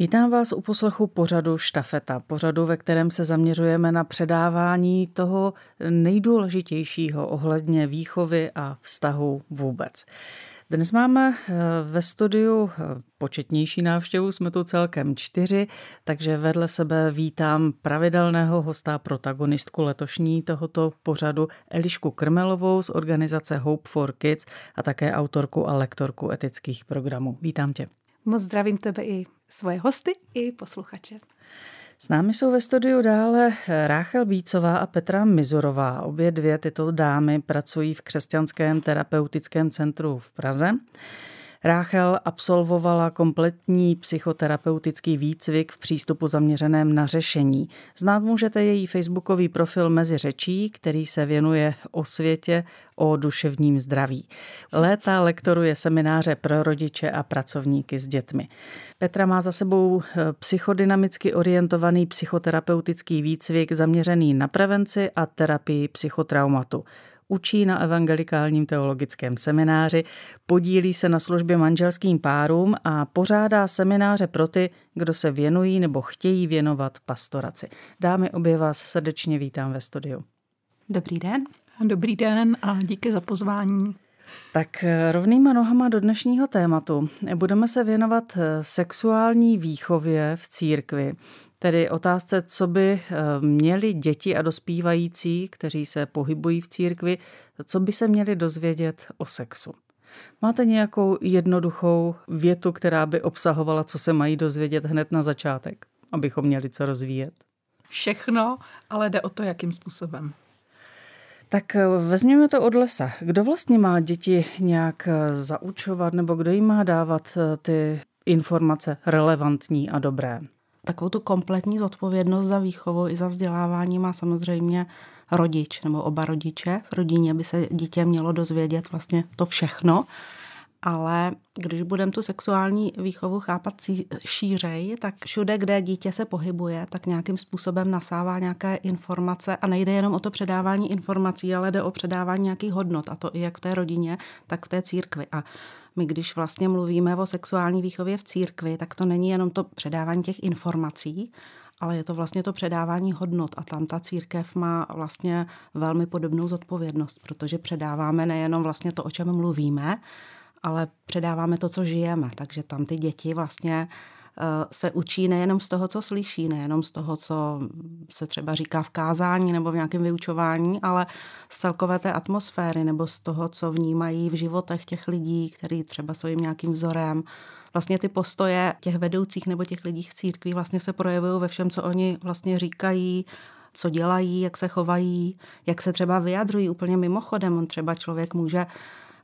Vítám vás u poslechu pořadu Štafeta, pořadu, ve kterém se zaměřujeme na předávání toho nejdůležitějšího ohledně výchovy a vztahu vůbec. Dnes máme eh, ve studiu eh, početnější návštěvu, jsme tu celkem čtyři, takže vedle sebe vítám pravidelného hosta protagonistku letošní tohoto pořadu Elišku Krmelovou z organizace Hope for Kids a také autorku a lektorku etických programů. Vítám tě. Moc zdravím tebe i svoje hosty, i posluchače. S námi jsou ve studiu dále eh, Ráchel Bícová a Petra Mizorová. Obě dvě tyto dámy pracují v Křesťanském terapeutickém centru v Praze. Ráchel absolvovala kompletní psychoterapeutický výcvik v přístupu zaměřeném na řešení. Znát můžete její facebookový profil Mezi řečí, který se věnuje o světě, o duševním zdraví. Léta lektoruje semináře pro rodiče a pracovníky s dětmi. Petra má za sebou eh, psychodynamicky orientovaný psychoterapeutický výcvik zaměřený na prevenci a terapii psychotraumatu učí na evangelikálním teologickém semináři, podílí se na službě manželským párům a pořádá semináře pro ty, kdo se věnují nebo chtějí věnovat pastoraci. Dámy, obě vás srdečně vítám ve studiu. Dobrý den. Dobrý den a díky za pozvání. Tak eh, rovnýma nohama do dnešního tématu. Budeme se věnovat eh, sexuální výchově v církvi tedy otázce, co by eh, měli děti a dospívající, kteří se pohybují v církvi, co by se měli dozvědět o sexu. Máte nějakou jednoduchou větu, která by obsahovala, co se mají dozvědět hned na začátek, abychom měli co rozvíjet? Všechno, ale jde o to, jakým způsobem. Tak eh, vezměme to od lesa. Kdo vlastně má děti nějak eh, zaučovat nebo kdo jim má dávat ty informace relevantní a dobré? takovou tu kompletní zodpovědnost za výchovu i za vzdělávání má samozřejmě rodič nebo oba rodiče. V rodině by se dítě mělo dozvědět vlastně to všechno. Ale když budeme tu sexuální výchovu chápat šířej, tak všude, kde dítě se pohybuje, tak nějakým způsobem nasává nějaké informace a nejde jenom o to předávání informací, ale jde o předávání nějakých hodnot a to i jak v té rodině, tak v té církvi. A my když vlastně mluvíme o sexuální výchově v církvi, tak to není jenom to předávání těch informací, ale je to vlastně to předávání hodnot a tam ta církev má vlastně velmi podobnou zodpovědnost, protože předáváme nejenom vlastně to, o čem mluvíme, ale předáváme to, co žijeme. Takže tam ty děti vlastně Eh, se učí nejenom z toho, co slyší, nejenom z toho, co se třeba říká v kázání nebo v nějakém vyučování, ale z celkové té atmosféry nebo z toho, co vnímají v životech těch lidí, který třeba jsou jim nějakým vzorem. Vlastně ty postoje těch vedoucích nebo těch lidí v církvi vlastně se projevují ve všem, co oni vlastně říkají, co dělají, jak se chovají, jak se třeba vyjadřují úplně mimochodem. On třeba člověk může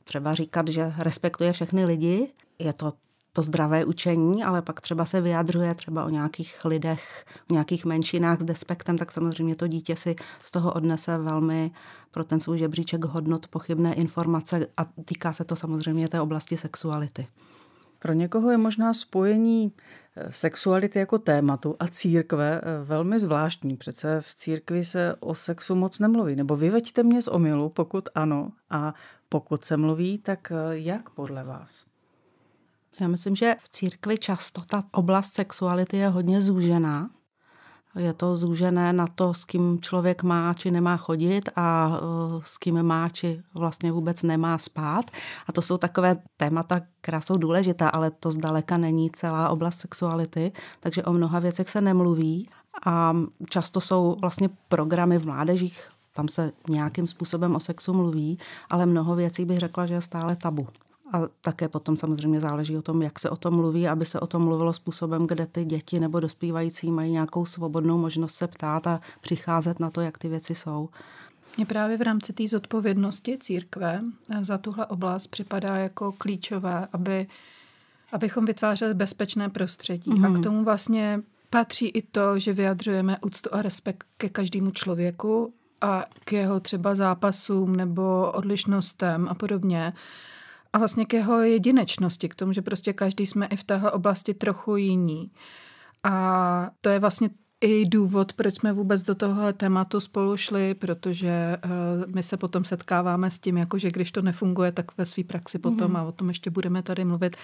třeba říkat, že respektuje všechny lidi. Je to to zdravé učení, ale pak třeba se vyjadřuje třeba o nějakých lidech, o nějakých menšinách s despektem, tak samozřejmě to dítě si z toho odnese velmi pro ten svůj žebříček hodnot pochybné informace a týká se to samozřejmě té oblasti sexuality. Pro někoho je možná spojení eh, sexuality jako tématu a církve eh, velmi zvláštní. Přece v církvi se o sexu moc nemluví. Nebo vyveďte mě z omilu, pokud ano. A pokud se mluví, tak eh, jak podle vás? Já myslím, že v církvi často ta oblast sexuality je hodně zúžená. Je to zúžené na to, s kým člověk má či nemá chodit a e, s kým má či vlastně vůbec nemá spát. A to jsou takové témata, která jsou důležitá, ale to zdaleka není celá oblast sexuality, takže o mnoha věcech se nemluví. A často jsou vlastně programy v mládežích, tam se nějakým způsobem o sexu mluví, ale mnoho věcí bych řekla, že je stále tabu. A také potom samozřejmě záleží o tom, jak se o tom mluví, aby se o tom mluvilo způsobem, kde ty děti nebo dospívající mají nějakou svobodnou možnost se ptát a přicházet na to, jak ty věci jsou. Mně právě v rámci té zodpovědnosti církve eh, za tuhle oblast připadá jako klíčové, aby, abychom vytvářeli bezpečné prostředí. Mm-hmm. A k mhm. tomu vlastně patří i to, že vyjadřujeme úctu a respekt ke každému člověku a k jeho třeba zápasům nebo odlišnostem a podobně a vlastně k jeho jedinečnosti, k tomu, že prostě každý jsme i v téhle oblasti trochu jiní. A to je vlastně i důvod, proč jsme vůbec do toho tématu spolu šli, protože eh, my se potom setkáváme s tím, jako že když to nefunguje, tak ve své praxi potom, mm-hmm. a o tom ještě budeme tady mluvit,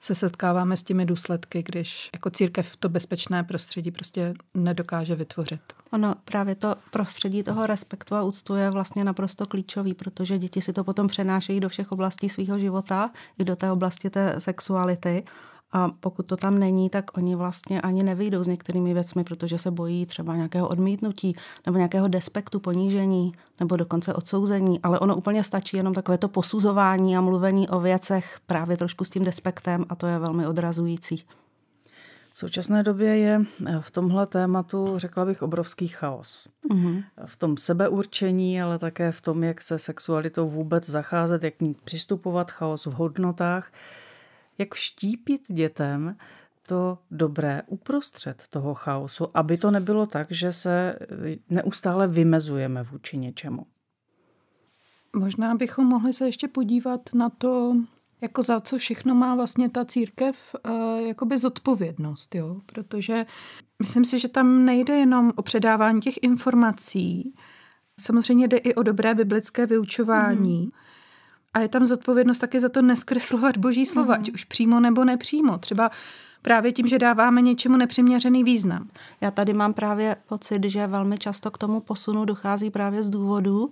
se setkáváme s těmi důsledky, když jako církev to bezpečné prostředí prostě nedokáže vytvořit. Ono právě to prostředí toho respektu a úctu je vlastně naprosto klíčový, protože děti si to potom přenášejí do všech oblastí svého života, i do té oblasti té sexuality. A pokud to tam není, tak oni vlastně ani nevyjdou s některými věcmi, protože se bojí třeba nějakého odmítnutí nebo nějakého despektu, ponížení nebo dokonce odsouzení. Ale ono úplně stačí jenom takové to posuzování a mluvení o věcech právě trošku s tím despektem a to je velmi odrazující. V současné době je eh, v tomhle tématu, řekla bych, obrovský chaos. Mm-hmm. V tom sebeurčení, ale také v tom, jak se sexualitou vůbec zacházet, jak k ní přistupovat, chaos v hodnotách jak vštípit dětem to dobré uprostřed toho chaosu, aby to nebylo tak, že se eh, neustále vymezujeme vůči něčemu. Možná bychom mohli se ještě podívat na to, jako za co všechno má vlastně ta církev eh, jakoby zodpovědnost, jo? protože myslím si, že tam nejde jenom o předávání těch informací, samozřejmě jde i o dobré biblické vyučování, mm. A je tam zodpovědnost taky za to neskreslovat boží slova, mm-hmm. ať mhm. už přímo nebo nepřímo. Třeba právě tím, že dáváme něčemu nepřiměřený význam. Já tady mám právě pocit, že velmi často k tomu posunu dochází právě z důvodu,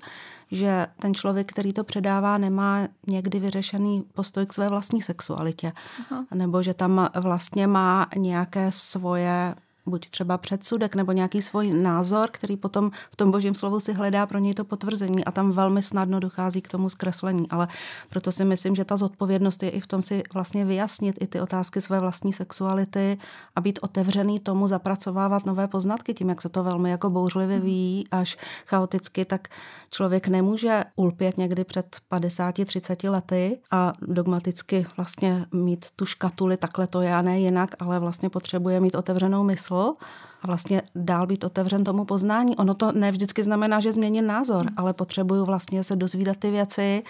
že ten člověk, který to předává, nemá někdy vyřešený postoj k své vlastní sexualitě. Aha. Nebo že tam vlastně má nějaké svoje buď třeba předsudek nebo nějaký svůj názor, který potom v tom božím slovu si hledá pro něj to potvrzení a tam velmi snadno dochází k tomu zkreslení. Ale proto si myslím, že ta zodpovědnost je i v tom si vlastně vyjasnit i ty otázky své vlastní sexuality a být otevřený tomu zapracovávat nové poznatky tím, jak se to velmi jako bouřlivě mhm. ví až chaoticky, tak člověk nemůže ulpět někdy před 50-30 lety a dogmaticky vlastně mít tu škatuli takhle to já ne jinak, ale vlastně potřebuje mít otevřenou mysl slovo a vlastně dál být otevřen tomu poznání. Ono to ne vždycky znamená, že změním názor, hmm. ale potřebuju vlastně se dozvídat ty věci,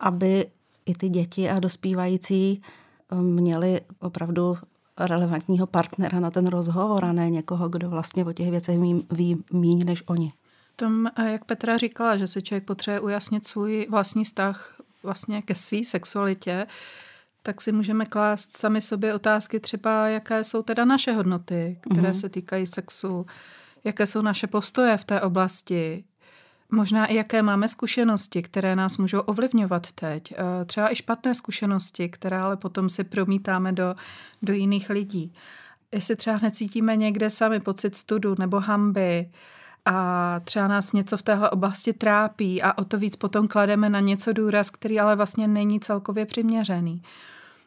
aby i ty děti a dospívající eh, měli opravdu relevantního partnera na ten rozhovor a ne někoho, kdo vlastně o těch věcech ví, ví méně než oni. Tom, eh, jak Petra říkala, že se člověk potřebuje ujasnit svůj vlastní vztah vlastně ke své sexualitě, tak si můžeme klást sami sobě otázky třeba, jaké jsou teda naše hodnoty, které mm-hmm. se týkají sexu, jaké jsou naše postoje v té oblasti, možná i jaké máme zkušenosti, které nás můžou ovlivňovat teď. Eh, třeba i špatné zkušenosti, které ale potom si promítáme do, do jiných lidí. Jestli třeba necítíme někde sami pocit studu nebo hamby, a třeba nás něco v téhle oblasti trápí a o to víc potom klademe na něco důraz, který ale vlastně není celkově přiměřený.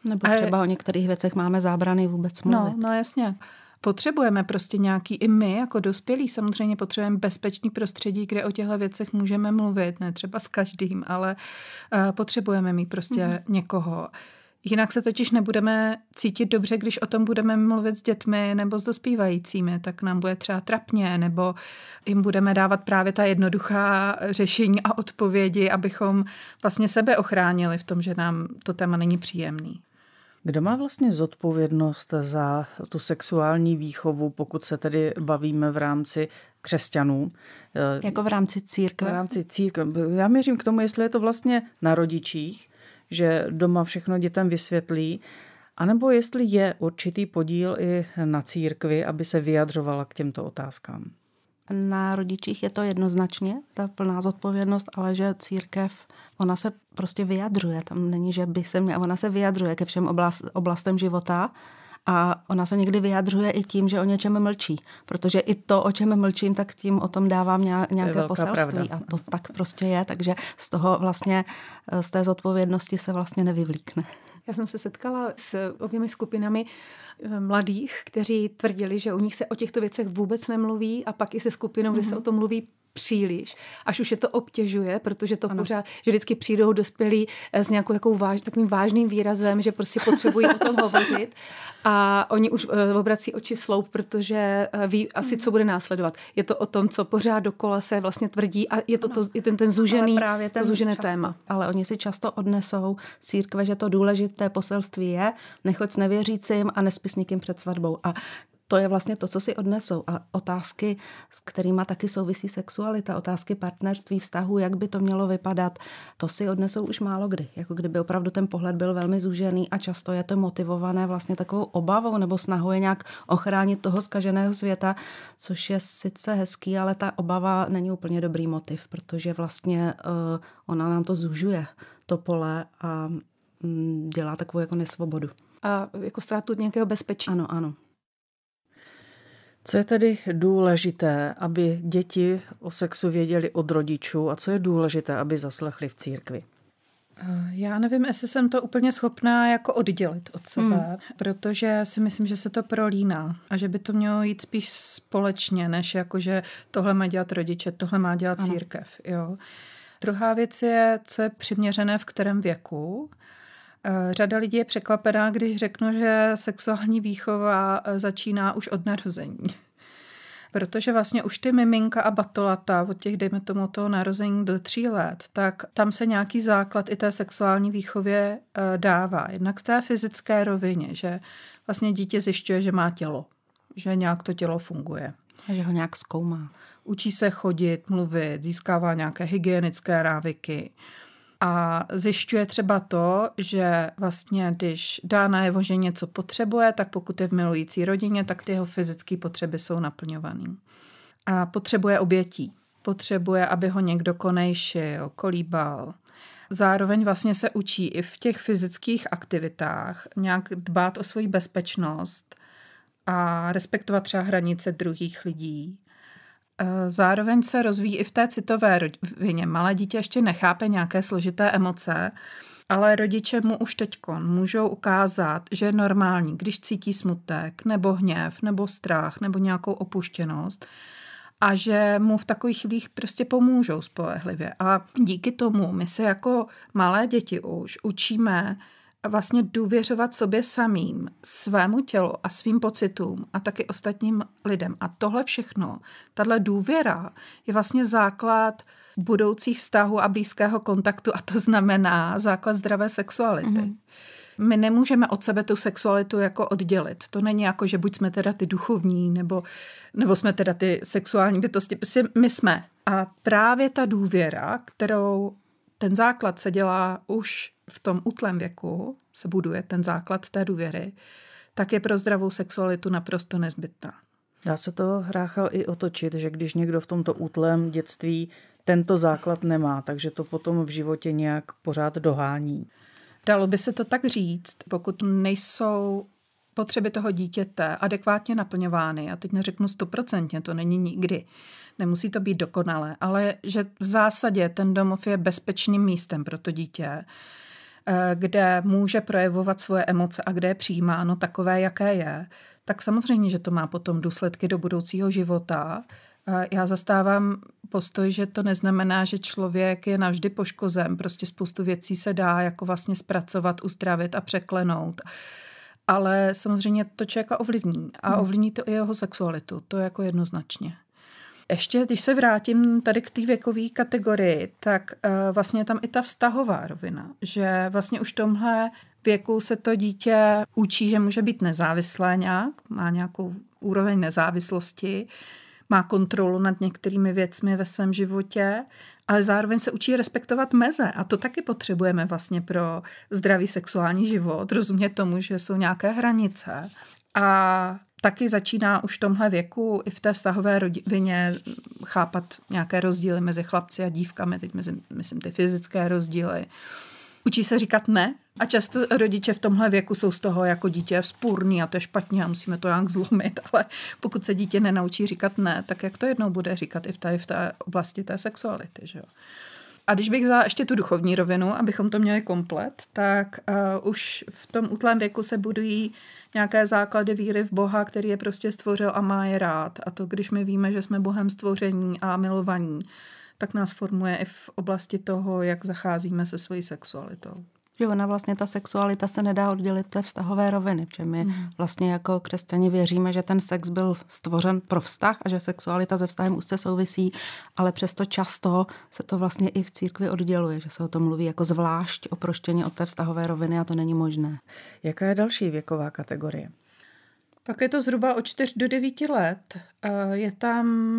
Nebo třeba a... o některých věcech máme zábrany vůbec no, mluvit. No, no jasně. Potřebujeme prostě nějaký, i my jako dospělí samozřejmě potřebujeme bezpečný prostředí, kde o těchto věcech můžeme mluvit, ne třeba s každým, ale uh, potřebujeme mít prostě mm. někoho. Jinak se totiž nebudeme cítit dobře, když o tom budeme mluvit s dětmi nebo s dospívajícími, tak nám bude třeba trapně, nebo jim budeme dávat právě ta jednoduchá řešení a odpovědi, abychom vlastně sebe ochránili v tom, že nám to téma není příjemný. Kdo má vlastně zodpovědnost za tu sexuální výchovu, pokud se tedy bavíme v rámci křesťanů? Jako v rámci církve? V rámci církve. Já měřím k tomu, jestli je to vlastně na rodičích, že doma všechno dětem vysvětlí, anebo jestli je určitý podíl i na církvi, aby se vyjadřovala k těmto otázkám. Na rodičích je to jednoznačně, ta plná zodpovědnost, ale že církev, ona se prostě vyjadřuje, tam není, že by se měla, ona se vyjadřuje ke všem oblast, oblastem života a ona se někdy vyjadřuje i tím, že o něčem mlčí, protože i to, o čem mlčím, tak tím o tom dávám nějaké to poselství. Pravda. A to tak prostě je, takže z toho vlastně, z té zodpovědnosti se vlastně nevyvlíkne. Já jsem se setkala s oběmi skupinami eh, mladých, kteří tvrdili, že u nich se o těchto věcech vůbec nemluví a pak i se skupinou, mm-hmm. kde se mhm. o tom mluví příliš, až už je to obtěžuje, protože to ano. pořád, že vždycky přijdou dospělí eh, s nějakou takovou váž, takovým vážným výrazem, že prostě potřebují o tom hovořit a oni už eh, obrací oči v sloup, protože eh, ví asi, co bude následovat. Je to o tom, co pořád dokola se vlastně tvrdí a je to, to je ten, ten zúžený právě ten to zúžené často, téma. Ale oni si často odnesou církve, že to důležité poselství je, nechoď s nevěřícím a nespis nikým před svatbou. A to je vlastně to, co si odnesou. A otázky, s kterými taky souvisí sexualita, otázky partnerství, vztahu, jak by to mělo vypadat, to si odnesou už málo kdy. Jako kdyby opravdu ten pohled byl velmi zúžený a často je to motivované vlastně takovou obavou nebo snahou je nějak ochránit toho zkaženého světa, což je sice hezký, ale ta obava není úplně dobrý motiv, protože vlastně uh, ona nám to zužuje, to pole a mm, dělá takovou jako nesvobodu. A jako ztrátu nějakého bezpečí. Ano, ano. Co je tedy důležité, aby děti o sexu věděli od rodičů a co je důležité, aby zaslechli v církvi? Eh, já nevím, jestli jsem to úplně schopná jako oddělit od sebe, hmm. protože si myslím, že se to prolíná a že by to mělo jít spíš společně, než jako, že tohle má dělat rodiče, tohle má dělat ano. církev. Jo. Druhá věc je, co je přiměřené v kterém věku. Eh, řada lidí je překvapená, když řeknu, že sexuální výchova eh, začíná už od narození. Protože vlastně už ty miminka a batolata od těch, dejme tomu, toho narození do tří let, tak tam se nějaký základ i té sexuální výchově eh, dává. Jednak v té fyzické rovině, že vlastně dítě zjišťuje, že má tělo, že nějak to tělo funguje. A že ho nějak zkoumá. Učí se chodit, mluvit, získává nějaké hygienické návyky a zjišťuje třeba to, že vlastně, když dá najevo, že něco potřebuje, tak pokud je v milující rodině, tak ty jeho fyzické potřeby jsou naplňované. A potřebuje obětí. Potřebuje, aby ho někdo konejšil, kolíbal. Zároveň vlastně se učí i v těch fyzických aktivitách nějak dbát o svoji bezpečnost a respektovat třeba hranice druhých lidí Eh, zároveň se rozvíjí i v té citové rovině. Malé dítě ještě nechápe nějaké složité emoce, ale rodiče mu už teď můžou ukázat, že je normální, když cítí smutek, nebo hněv, nebo strach, nebo nějakou opuštěnost a že mu v takových chvílích prostě pomůžou spolehlivě. A díky tomu my se jako malé děti už učíme vlastně důvěřovat sobě samým, svému tělu a svým pocitům a taky ostatním lidem. A tohle všechno, tahle důvěra je vlastně základ budoucích vztahů a blízkého kontaktu a to znamená základ zdravé sexuality. Mm-hmm. My nemůžeme od sebe tu sexualitu jako oddělit. To není jako, že buď jsme teda ty duchovní, nebo, nebo jsme teda ty sexuální bytosti. Prostě my jsme. A právě ta důvěra, kterou ten základ se dělá už v tom útlém věku se buduje ten základ té důvěry, tak je pro zdravou sexualitu naprosto nezbytná. Dá se to hráchal i otočit, že když někdo v tomto útlém dětství tento základ nemá, takže to potom v životě nějak pořád dohání. Dalo by se to tak říct, pokud nejsou potřeby toho dítěte adekvátně naplňovány, a teď neřeknu stoprocentně, to není nikdy, nemusí to být dokonalé, ale že v zásadě ten domov je bezpečným místem pro to dítě, Eh, kde může projevovat svoje emoce a kde je přijímáno takové, jaké je, tak samozřejmě, že to má potom důsledky do budoucího života. Eh, já zastávám postoj, že to neznamená, že člověk je navždy poškozen. Prostě spoustu věcí se dá jako vlastně zpracovat, uzdravit a překlenout ale samozřejmě to člověka ovlivní. A hmm. ovlivní to i jeho sexualitu, to je jako jednoznačně. Ještě, když se vrátím tady k té věkové kategorii, tak eh, vlastně tam i ta vztahová rovina, že vlastně už v tomhle věku se to dítě učí, že může být nezávislé nějak, má nějakou úroveň nezávislosti, má kontrolu nad některými věcmi ve svém životě, ale zároveň se učí respektovat meze. A to taky potřebujeme vlastně pro zdravý sexuální život, rozumět tomu, že jsou nějaké hranice a taky začíná už v tomhle věku i v té vztahové rodině chápat nějaké rozdíly mezi chlapci a dívkami, teď mezi, myslím ty fyzické rozdíly. Učí se říkat ne a často rodiče v tomhle věku jsou z toho jako dítě vzpůrný a to je špatně a musíme to nějak zlomit, ale pokud se dítě nenaučí říkat ne, tak jak to jednou bude říkat i v té, v té oblasti té sexuality, že jo? A když bych vzala ještě tu duchovní rovinu, abychom to měli komplet, tak uh, už v tom útlém věku se budují nějaké základy víry v Boha, který je prostě stvořil a má je rád. A to, když my víme, že jsme Bohem stvoření a milovaní, tak nás formuje i v oblasti toho, jak zacházíme se svojí sexualitou že ona vlastně ta sexualita se nedá oddělit té vztahové roviny, že my mm. vlastně jako křesťani věříme, že ten sex byl stvořen pro vztah a že sexualita se vztahem úzce souvisí, ale přesto často se to vlastně i v církvi odděluje, že se o tom mluví jako zvlášť oproštěně od té vztahové roviny a to není možné. Jaká je další věková kategorie? Pak je to zhruba od 4 do 9 let. Je tam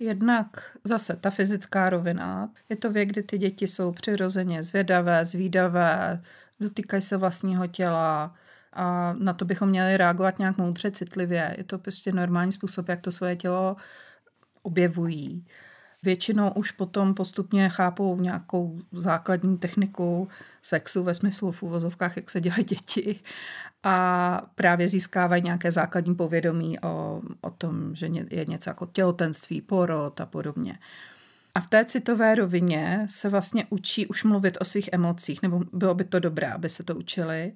jednak zase ta fyzická rovina. Je to věk, kdy ty děti jsou přirozeně zvědavé, zvídavé, dotýkají se vlastního těla a na to bychom měli reagovat nějak moudře, citlivě. Je to prostě normální způsob, jak to svoje tělo objevují. Většinou už potom postupně chápou nějakou základní techniku sexu ve smyslu v uvozovkách, jak se dělají děti a právě získávají nějaké základní povědomí o, o tom, že je něco jako těhotenství, porod a podobně. A v té citové rovině se vlastně učí už mluvit o svých emocích, nebo bylo by to dobré, aby se to učili.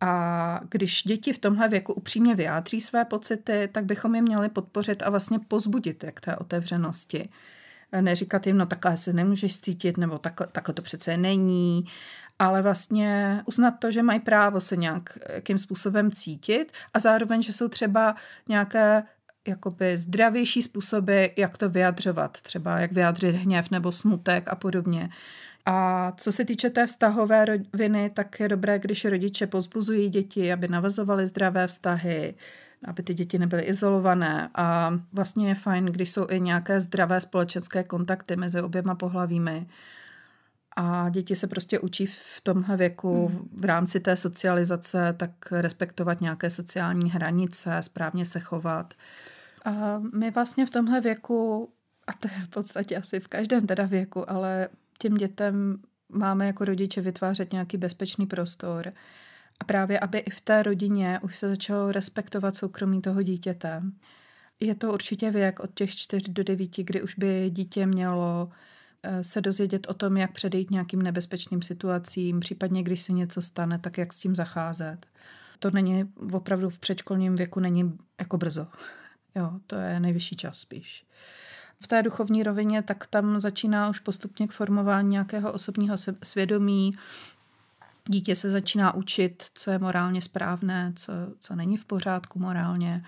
A když děti v tomhle věku upřímně vyjádří své pocity, tak bychom je měli podpořit a vlastně pozbudit k té otevřenosti neříkat jim, no takhle se nemůžeš cítit, nebo takhle, takhle to přece není, ale vlastně uznat to, že mají právo se nějakým způsobem cítit a zároveň, že jsou třeba nějaké jakoby zdravější způsoby, jak to vyjadřovat, třeba jak vyjádřit hněv nebo smutek a podobně. A co se týče té vztahové roviny, tak je dobré, když rodiče pozbuzují děti, aby navazovali zdravé vztahy, aby ty děti nebyly izolované. A vlastně je fajn, když jsou i nějaké zdravé společenské kontakty mezi oběma pohlavími. A děti se prostě učí v tomhle věku hmm. v rámci té socializace tak respektovat nějaké sociální hranice, správně se chovat. A my vlastně v tomhle věku, a to je v podstatě asi v každém teda věku, ale těm dětem máme jako rodiče vytvářet nějaký bezpečný prostor, a právě, aby i v té rodině už se začalo respektovat soukromí toho dítěte. Je to určitě věk od těch 4 do 9, kdy už by dítě mělo eh, se dozvědět o tom, jak předejít nějakým nebezpečným situacím, případně když se něco stane, tak jak s tím zacházet. To není opravdu v předškolním věku, není jako brzo. Jo, to je nejvyšší čas spíš. V té duchovní rovině tak tam začíná už postupně k formování nějakého osobního svědomí, dítě se začíná učit, co je morálně správné, co, co není v pořádku morálně.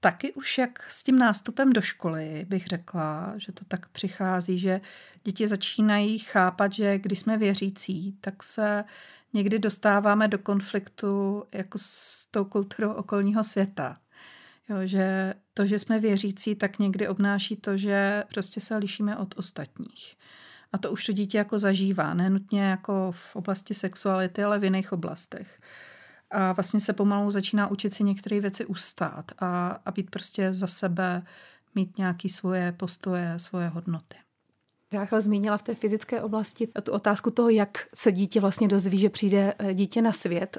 Taky už jak s tím nástupem do školy bych řekla, že to tak přichází, že děti začínají chápat, že když jsme věřící, tak se někdy dostáváme do konfliktu jako s tou kulturou okolního světa. Jo, že to, že jsme věřící, tak někdy obnáší to, že prostě se lišíme od ostatních. A to už to dítě jako zažívá, nenutně jako v oblasti sexuality, ale v jiných oblastech. A vlastně se pomalu začíná učit si některé věci ustát a, a být prostě za sebe, mít nějaké svoje postoje, svoje hodnoty. Ráchel zmínila v té fyzické oblasti tu otázku toho, jak se dítě vlastně dozví, že přijde eh, dítě na svět.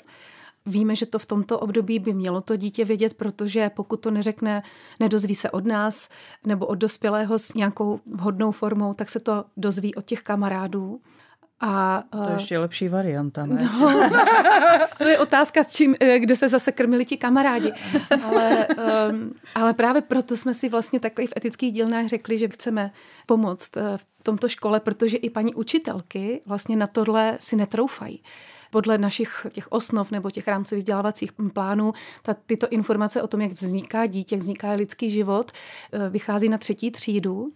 Víme, že to v tomto období by mělo to dítě vědět, protože pokud to neřekne, nedozví se od nás nebo od dospělého s nějakou vhodnou formou, tak se to dozví od těch kamarádů. A, to je eh, ještě lepší varianta, ne? No, to je otázka, čím, eh, kde se zase krmili ti kamarádi. Ale, ehm, ale právě proto jsme si vlastně takhle v etických dílnách řekli, že chceme pomoct eh, v tomto škole, protože i paní učitelky vlastně na tohle si netroufají podle našich těch osnov nebo těch rámcových vzdělávacích plánů, ta, tyto informace o tom, jak vzniká dítě, jak vzniká lidský život, eh, vychází na třetí třídu.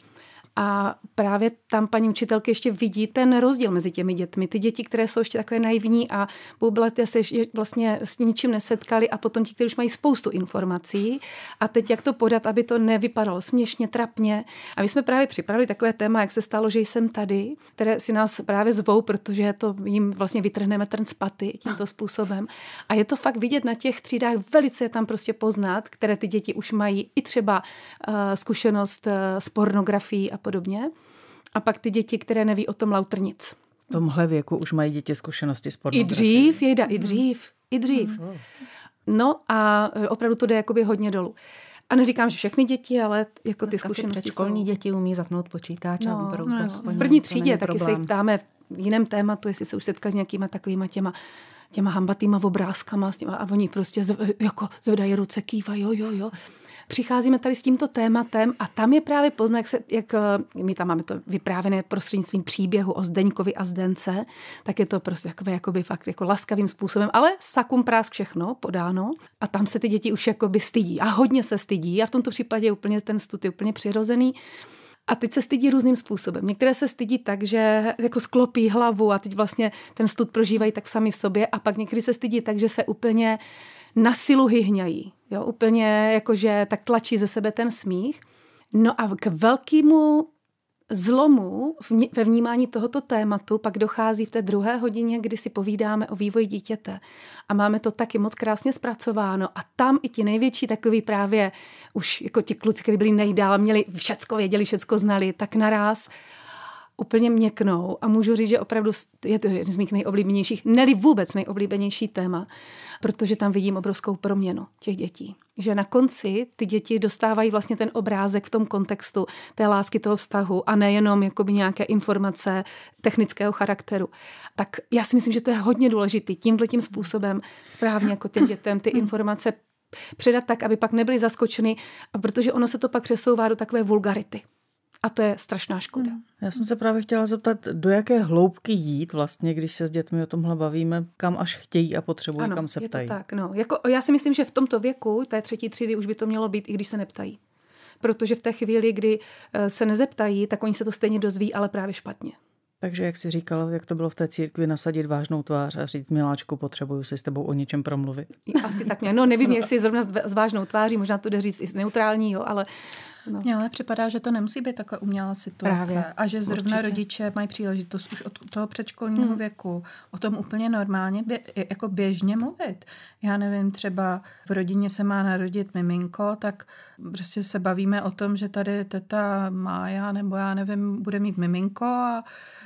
A právě tam paní učitelky ještě vidí ten rozdíl mezi těmi dětmi. Ty děti, které jsou ještě takové naivní a bublaty se vlastně s ničím nesetkali a potom ti, kteří už mají spoustu informací a teď jak to podat, aby to nevypadalo směšně, trapně. A my jsme právě připravili takové téma, jak se stalo, že jsem tady, které si nás právě zvou, protože to jim vlastně vytrhneme trn z paty tímto způsobem. A je to fakt vidět na těch třídách, velice je tam prostě poznat, které ty děti už mají i třeba uh, zkušenost uh, s pornografií a podobně. A pak ty děti, které neví o tom lautrnic. V tomhle věku už mají děti zkušenosti s pornografií. I dřív, jejda, i dřív, i dřív. Mhm. No a e, opravdu to jde jakoby hodně dolů. A neříkám, že všechny děti, ale jako Dneska ty zkušenosti školní děti umí zapnout počítač no, a no, no, no. V první třídě taky problém. se jich ptáme v jiném tématu, jestli se už setká s nějakýma takovýma těma těma hambatýma obrázkama s těma, a oni prostě zv, jako zvedají ruce, kývají, jo, jo, jo přicházíme tady s tímto tématem a tam je právě poznat, jak eh, my tam máme to vyprávěné prostřednictvím příběhu o Zdeňkovi a Zdence, tak je to prostě jakoby, jakoby fakt jako laskavým způsobem, ale sakum prásk všechno podáno a tam se ty děti už jakoby stydí a hodně se stydí a v tomto případě je úplně ten stud je úplně přirozený. A teď se stydí různým způsobem. Některé se stydí tak, že jako sklopí hlavu a teď vlastně ten stud prožívají tak sami v sobě a pak někdy se stydí tak, že se úplně na silu hyhňají. Jo, úplně jakože tak tlačí ze sebe ten smích. No a k velkému zlomu ve vnímání tohoto tématu pak dochází v té druhé hodině, kdy si povídáme o vývoji dítěte. A máme to taky moc krásně zpracováno. A tam i ti největší takový právě, už jako ti kluci, kteří byli nejdál, měli všecko, věděli, všecko znali, tak naraz úplně měknou a můžu říct, že opravdu je to jeden z mých nejoblíbenějších, neli vůbec nejoblíbenější téma, protože tam vidím obrovskou proměnu těch dětí. Že na konci ty děti dostávají vlastně ten obrázek v tom kontextu té lásky, toho vztahu a nejenom jakoby nějaké informace technického charakteru. Tak já si myslím, že to je hodně důležité tímhle tím způsobem správně jako těm dětem ty informace předat tak, aby pak nebyli zaskočeny, protože ono se to pak přesouvá do takové vulgarity. A to je strašná škoda. Já jsem se právě chtěla zeptat, do jaké hloubky jít vlastně, když se s dětmi o tomhle bavíme, kam až chtějí a potřebují, ano, kam se je ptají. To tak, no. jako, já si myslím, že v tomto věku, té třetí třídy, už by to mělo být, i když se neptají. Protože v té chvíli, kdy eh, se nezeptají, tak oni se to stejně dozví, ale právě špatně. Takže jak jsi říkala, jak to bylo v té církvi, nasadit vážnou tvář a říct, miláčku, potřebuju si s tebou o něčem promluvit. Asi tak mě. No nevím, jestli zrovna s vážnou tváří, možná to jde říct i s neutrálního, ale No. Mně ale připadá, že to nemusí být taková umělá situace. Právě, a že zrovna určitě. rodiče mají příležitost už od toho předškolního hmm. věku o tom úplně normálně, bě, jako běžně mluvit. Já nevím, třeba v rodině se má narodit miminko, tak prostě se bavíme o tom, že tady teta má já nebo já nevím, bude mít miminko a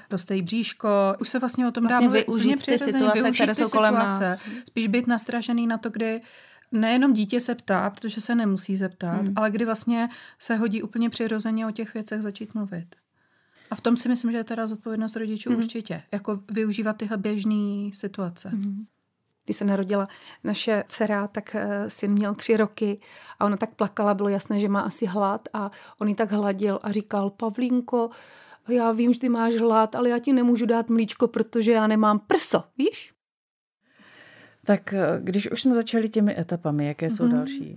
dostejí bříško. Už se vlastně o tom vlastně dá mluvit. Využít ty situace, které jsou situace. kolem nás. Spíš být nastražený na to, kdy nejenom dítě se ptá, protože se nemusí zeptat, hmm. ale kdy vlastně se hodí úplně přirozeně o těch věcech začít mluvit. A v tom si myslím, že je teda zodpovědnost rodičů hmm. určitě. Jako využívat tyhle běžné situace. Hmm. Když se narodila naše dcera, tak eh, syn měl tři roky a ona tak plakala, bylo jasné, že má asi hlad a on ji tak hladil a říkal, Pavlínko, já vím, že ty máš hlad, ale já ti nemůžu dát mlíčko, protože já nemám prso, víš? Tak eh, když už jsme začali těmi etapami, jaké jsou mm-hmm. další?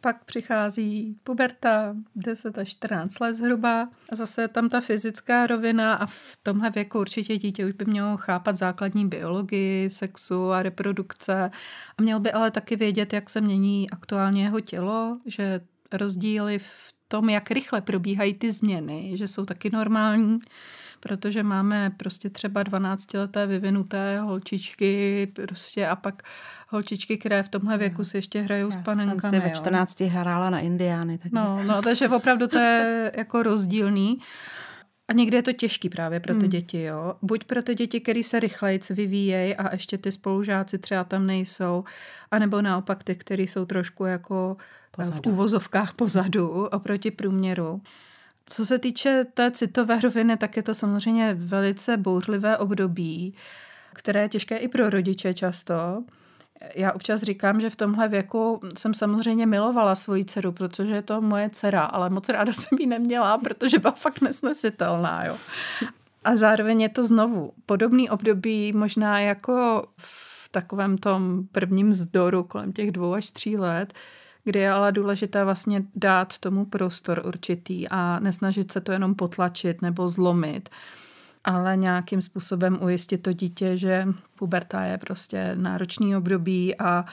Pak přichází puberta, 10 až 14 let zhruba. A zase tam ta fyzická rovina a v tomhle věku určitě dítě už by mělo chápat základní biologii, sexu a reprodukce. A měl by ale taky vědět, jak se mění aktuálně jeho tělo, že rozdíly v tom, jak rychle probíhají ty změny, že jsou taky normální protože máme prostě třeba 12-leté vyvinuté holčičky prostě a pak holčičky, které v tomhle věku si ještě hrajou Já s panenkami. jsem si ve 14 hrála na indiány. Takže... No, no, takže opravdu to je jako rozdílný. A někdy je to těžký právě pro ty hmm. děti, jo. Buď pro ty děti, které se rychleji vyvíjejí a ještě ty spolužáci třeba tam nejsou, anebo naopak ty, které jsou trošku jako eh, pozadu. v úvozovkách pozadu oproti průměru. Co se týče té citové roviny, tak je to samozřejmě velice bouřlivé období, které je těžké i pro rodiče často. Já občas říkám, že v tomhle věku jsem samozřejmě milovala svoji dceru, protože je to moje dcera, ale moc ráda jsem ji neměla, protože byla fakt nesnesitelná. Jo. A zároveň je to znovu podobný období, možná jako v takovém tom prvním zdoru kolem těch dvou až tří let, kdy je ale důležité vlastně dát tomu prostor určitý a nesnažit se to jenom potlačit nebo zlomit, ale nějakým způsobem ujistit to dítě, že puberta je prostě náročný období a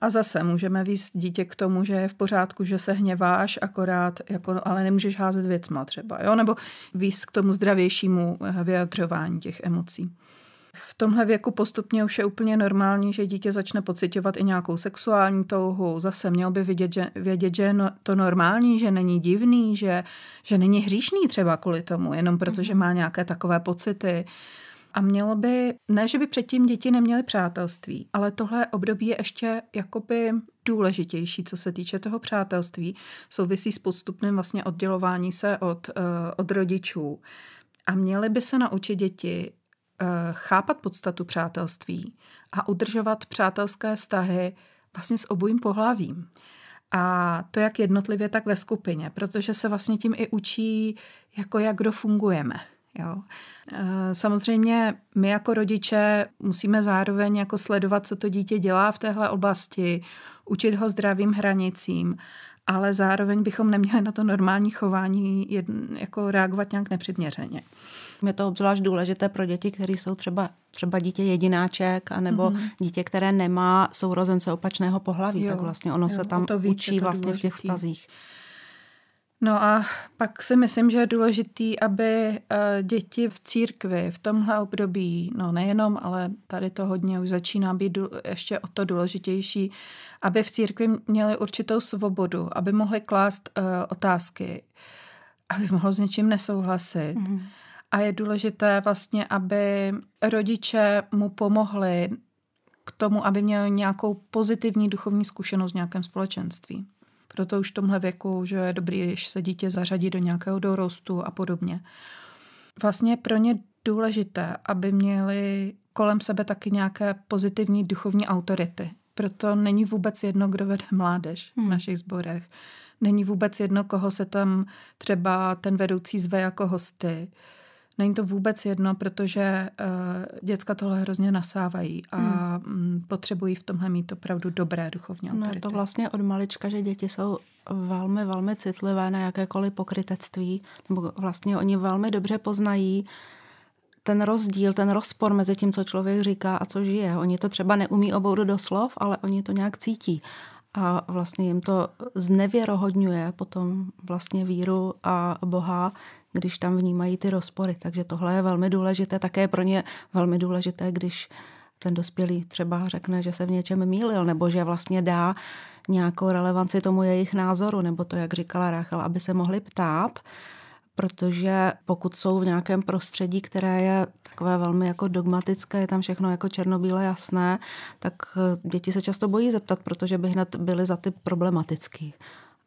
a zase můžeme víc dítě k tomu, že je v pořádku, že se hněváš, akorát, jako, ale nemůžeš házet věcma třeba, jo? nebo víc k tomu zdravějšímu vyjadřování těch emocí. V tomhle věku postupně už je úplně normální, že dítě začne pocitovat i nějakou sexuální touhu. Zase měl by vidět, že, vědět, že je no, to normální, že není divný, že, že není hříšný třeba kvůli tomu, jenom protože mhm. má nějaké takové pocity. A mělo by, ne, že by předtím děti neměly přátelství, ale tohle období je ještě jakoby důležitější, co se týče toho přátelství. Souvisí s postupným vlastně oddělování se od, eh, od rodičů. A měly by se naučit děti Eh, chápat podstatu přátelství a udržovat přátelské vztahy vlastně s obojím pohlavím. A to jak jednotlivě, tak ve skupině, protože se vlastně tím i učí, jako jak kdo fungujeme. Jo. Eh, samozřejmě my jako rodiče musíme zároveň jako sledovat, co to dítě dělá v téhle oblasti, učit ho zdravým hranicím, ale zároveň bychom neměli na to normální chování jako reagovat nějak nepřiměřeně je to obzvlášť důležité pro děti, které jsou třeba třeba dítě jedináček, anebo mm-hmm. dítě, které nemá sourozence opačného pohlaví, jo, tak vlastně ono jo, se tam to víc, učí to vlastně důležitý. v těch vztazích. No a pak si myslím, že je důležitý, aby eh, děti v církvi v tomhle období, no nejenom, ale tady to hodně už začíná být ještě o to důležitější, aby v církvi měli určitou svobodu, aby mohli klást uh, otázky, aby mohlo s něčím nesouhlasit. Mm-hmm a je důležité vlastně, aby rodiče mu pomohli k tomu, aby měl nějakou pozitivní duchovní zkušenost v nějakém společenství. Proto už v tomhle věku, že je dobrý, když se dítě zařadí do nějakého dorostu a podobně. Vlastně je pro ně důležité, aby měli kolem sebe taky nějaké pozitivní duchovní autority. Proto není vůbec jedno, kdo vede mládež v hmm. našich sborech. Není vůbec jedno, koho se tam třeba ten vedoucí zve jako hosty Není to vůbec jedno, protože uh, děcka tohle hrozně nasávají a hmm. Mm, potřebují v tomhle mít opravdu dobré duchovní autority. No to vlastně od malička, že děti jsou velmi, velmi citlivé na jakékoliv pokrytectví, nebo vlastně oni velmi dobře poznají ten rozdíl, ten rozpor mezi tím, co člověk říká a co žije. Oni to třeba neumí do slov, ale oni to nějak cítí a vlastně jim to znevěrohodňuje potom vlastně víru a Boha, když tam vnímají ty rozpory. Takže tohle je velmi důležité, také pro ně velmi důležité, když ten dospělý třeba řekne, že se v něčem mýlil, nebo že vlastně dá nějakou relevanci tomu jejich názoru, nebo to, jak říkala Rachel, aby se mohli ptát, protože pokud jsou v nějakém prostředí, které je takové velmi jako dogmatické, je tam všechno jako černobíle jasné, tak eh, děti se často bojí zeptat, protože by hned byly za ty problematický.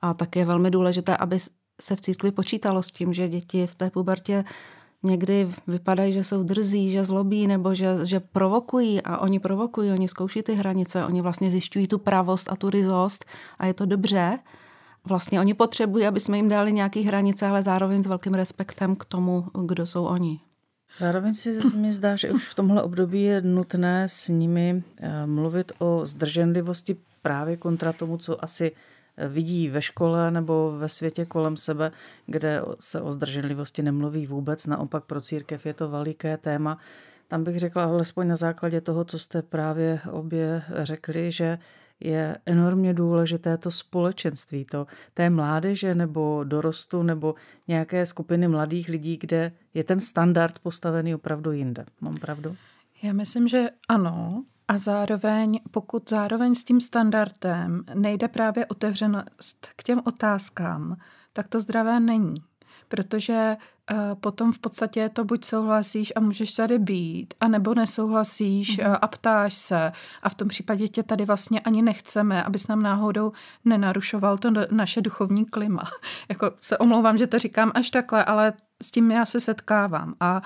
A tak je velmi důležité, aby se v církvi počítalo s tím, že děti v té pubertě někdy vypadají, že jsou drzí, že zlobí nebo že, že provokují a oni provokují, oni zkouší ty hranice, oni vlastně zjišťují tu pravost a tu rizost a je to dobře. Vlastně oni potřebují, aby jsme jim dali nějaké hranice, ale zároveň s velkým respektem k tomu, kdo jsou oni. Zároveň si mi zdá, že už v tomhle období je nutné s nimi eh, mluvit o zdrženlivosti právě kontra tomu, co asi eh, vidí ve škole nebo ve světě kolem sebe, kde se o zdrženlivosti nemluví vůbec. Naopak pro církev je to veliké téma. Tam bych řekla alespoň na základě toho, co jste právě obě řekli, že je enormně důležité to společenství, to té mládeže nebo dorostu nebo nějaké skupiny mladých lidí, kde je ten standard postavený opravdu jinde. Mám pravdu? Já myslím, že ano. A zároveň, pokud zároveň s tím standardem nejde právě otevřenost k těm otázkám, tak to zdravé není. Protože Eh, potom v podstatě to buď souhlasíš a můžeš tady být, anebo nesouhlasíš mm-hmm. a ptáš se. A v tom případě tě tady vlastně ani nechceme, abys nám náhodou nenarušoval to naše duchovní klima. jako se omlouvám, že to říkám až takhle, ale s tím já se setkávám. A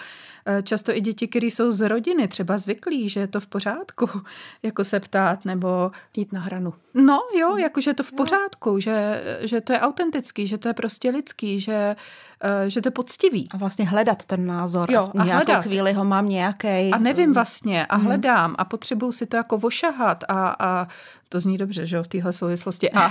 e, často i děti, které jsou z rodiny, třeba zvyklí, že je to v pořádku, jako se ptát nebo jít na hranu. No jo, mm. jakože je to v pořádku, že, že to je autentický, že to je prostě lidský, že, e, že to je poctivý. A vlastně hledat ten názor. Jo, a nějakou hledat. chvíli ho mám nějaký. A nevím vlastně a mhm. hledám a potřebuju si to jako vošahat a, a to zní dobře, že jo, v téhle souvislosti. A,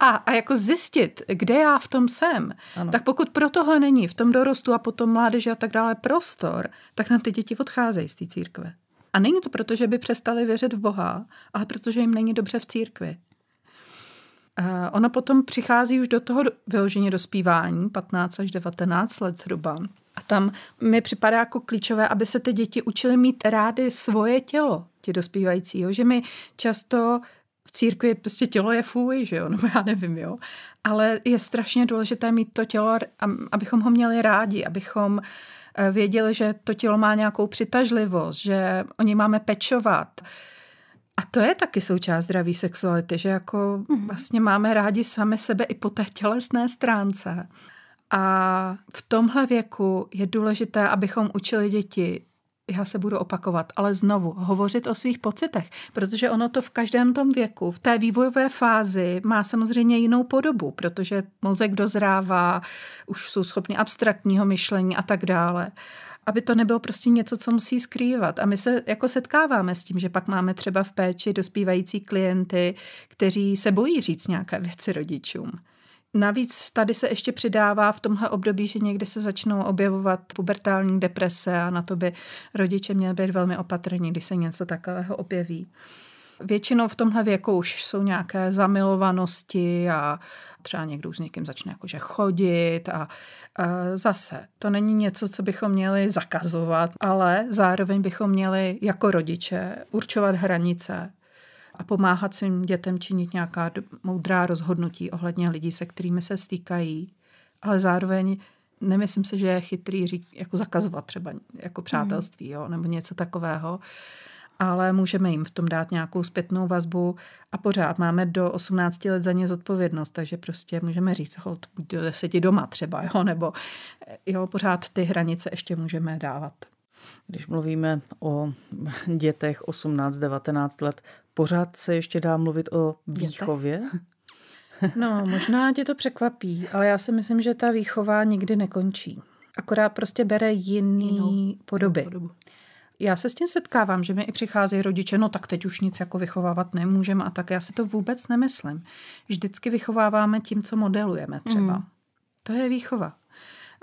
a, a jako zjistit, kde já v tom jsem, ano. tak pokud pro toho není v tom dorostu a potom mládeži a tak dále prostor, tak nám ty děti odcházejí z té církve. A není to proto, že by přestali věřit v Boha, ale protože jim není dobře v církvi. Uh, ono potom přichází už do toho vyloženě dospívání, 15 až 19 let zhruba. A tam mi připadá jako klíčové, aby se ty děti učily mít rády svoje tělo, dospívající, jo, že my často v církvi prostě tělo je fůj, že jo, no, já nevím, jo. Ale je strašně důležité mít to tělo, abychom ho měli rádi, abychom eh, věděli, že to tělo má nějakou přitažlivost, že o něj máme pečovat. A to je taky součást zdraví sexuality, že jako mhm. vlastně máme rádi sami sebe i po té tělesné stránce. A v tomhle věku je důležité, abychom učili děti já se budu opakovat, ale znovu hovořit o svých pocitech, protože ono to v každém tom věku, v té vývojové fázi má samozřejmě jinou podobu, protože mozek dozrává, už jsou schopni abstraktního myšlení a tak dále aby to nebylo prostě něco, co musí skrývat. A my se jako setkáváme s tím, že pak máme třeba v péči dospívající klienty, kteří se bojí říct nějaké věci rodičům. Navíc tady se ještě přidává v tomhle období, že někdy se začnou objevovat pubertální deprese a na to by rodiče měli být velmi opatrní, když se něco takového objeví. Většinou v tomhle věku už jsou nějaké zamilovanosti a třeba někdo už s někým začne jakože chodit a, a zase to není něco, co bychom měli zakazovat, ale zároveň bychom měli jako rodiče určovat hranice a pomáhat svým dětem činit nějaká moudrá rozhodnutí ohledně lidí, se kterými se stýkají, ale zároveň nemyslím si, že je chytrý řík, jako zakazovat třeba jako mhm. přátelství jo, nebo něco takového, ale můžeme jim v tom dát nějakou zpětnou vazbu a pořád máme do 18 let za ně zodpovědnost, takže prostě můžeme říct, hold, buď do 10 doma třeba, jo, nebo eh, jo, pořád ty hranice ještě můžeme dávat. Když mluvíme o dětech 18-19 let, pořád se ještě dá mluvit o výchově? No, možná tě to překvapí, ale já si myslím, že ta výchova nikdy nekončí. Akorát prostě bere jiný Jinou, podoby. Podobu. Já se s tím setkávám, že mi i přicházejí rodiče, no tak teď už nic jako vychovávat nemůžeme a tak. Já si to vůbec nemyslím. Vždycky vychováváme tím, co modelujeme třeba. Mm. To je výchova.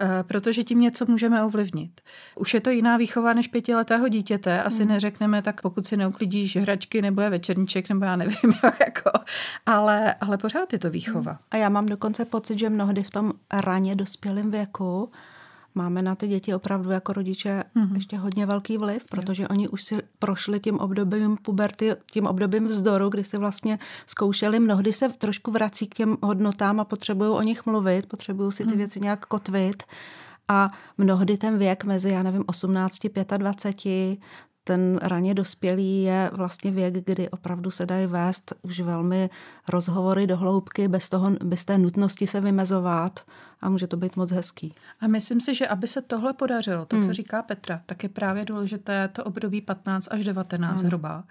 Eh, protože tím něco můžeme ovlivnit. Už je to jiná výchova než pětiletého dítěte. Asi hmm. neřekneme, tak pokud si neuklidíš hračky nebo je večerníček, nebo já nevím, jako, ale, ale pořád je to hmm. výchova. A já mám dokonce pocit, že mnohdy v tom raně dospělém věku máme na ty děti opravdu jako rodiče mm-hmm. ještě hodně velký vliv, protože jo. oni už si prošli tím obdobím puberty, tím obdobím vzdoru, kdy si vlastně zkoušeli, mnohdy se trošku vrací k těm hodnotám a potřebují o nich mluvit, potřebují si ty mhm. věci nějak kotvit. A mnohdy ten věk mezi, já nevím, 18, 25, ten raně dospělý je vlastně věk, kdy opravdu se dají vést už velmi rozhovory do hloubky bez, toho, bez té nutnosti se vymezovat a může to být moc hezký. A myslím si, že aby se tohle podařilo, to, hmm. co říká Petra, tak je právě důležité to období 15 až 19 hmm. zhruba,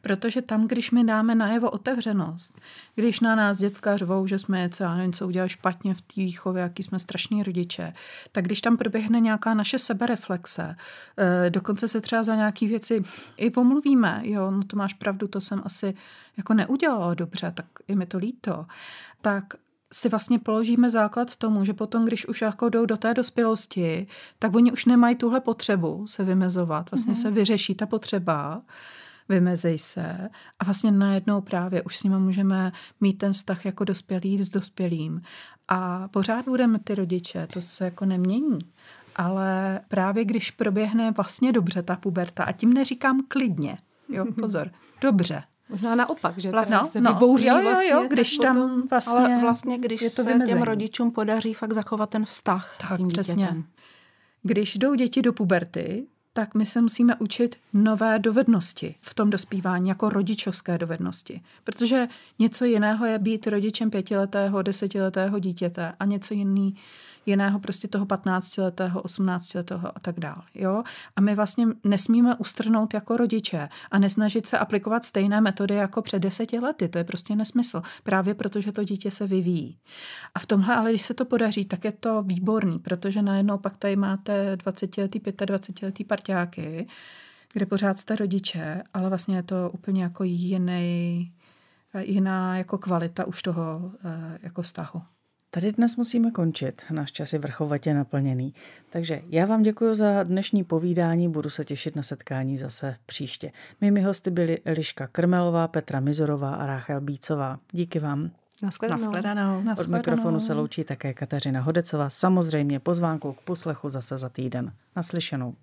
Protože tam, když my dáme najevo otevřenost, když na nás dětská řvou, že jsme něco, já nevím, co udělali špatně v té výchově, jaký jsme strašní rodiče, tak když tam proběhne nějaká naše sebereflexe, eh, dokonce se třeba za nějaký věci i pomluvíme, jo, no to máš pravdu, to jsem asi jako neudělala dobře, tak je mi to líto, tak si vlastně položíme základ tomu, že potom, když už jako jdou do té dospělosti, tak oni už nemají tuhle potřebu se vymezovat. Vlastně mm-hmm. se vyřeší ta potřeba, vymezej se a vlastně najednou právě už s nimi můžeme mít ten vztah jako dospělý s dospělým. A pořád budeme ty rodiče, to se jako nemění. Ale právě když proběhne vlastně dobře ta puberta, a tím neříkám klidně, jo, pozor, dobře, Možná naopak, že vlastně, no, se no, vybouří jo, jo, jo, vlastně. když tam potom, vlastně Ale vlastně, když je to se vymezení. těm rodičům podaří fakt zachovat ten vztah tak, s tím dítětem. Přesně. Když jdou děti do puberty, tak my se musíme učit nové dovednosti v tom dospívání, jako rodičovské dovednosti. Protože něco jiného je být rodičem pětiletého, desetiletého dítěte a něco jiný jiného prostě toho 15-letého, 18-letého a tak dále. Jo? A my vlastně nesmíme ustrnout jako rodiče a nesnažit se aplikovat stejné metody jako před deseti lety. To je prostě nesmysl, právě protože to dítě se vyvíjí. A v tomhle, ale když se to podaří, tak je to výborný, protože najednou pak tady máte 20-letý, 25-letý parťáky, kde pořád jste rodiče, ale vlastně je to úplně jako jiný, jiná jako kvalita už toho eh, jako vztahu. Tady dnes musíme končit, náš čas je vrchovatě naplněný. Takže já vám děkuji za dnešní povídání, budu se těšit na setkání zase příště. Mými hosty byly Eliška Krmelová, Petra Mizorová a Ráchel Bícová. Díky vám. Naschledanou. Naschledanou. Od mikrofonu se loučí také Kateřina Hodecová. Samozřejmě pozvánku k poslechu zase za týden. Naslyšenou.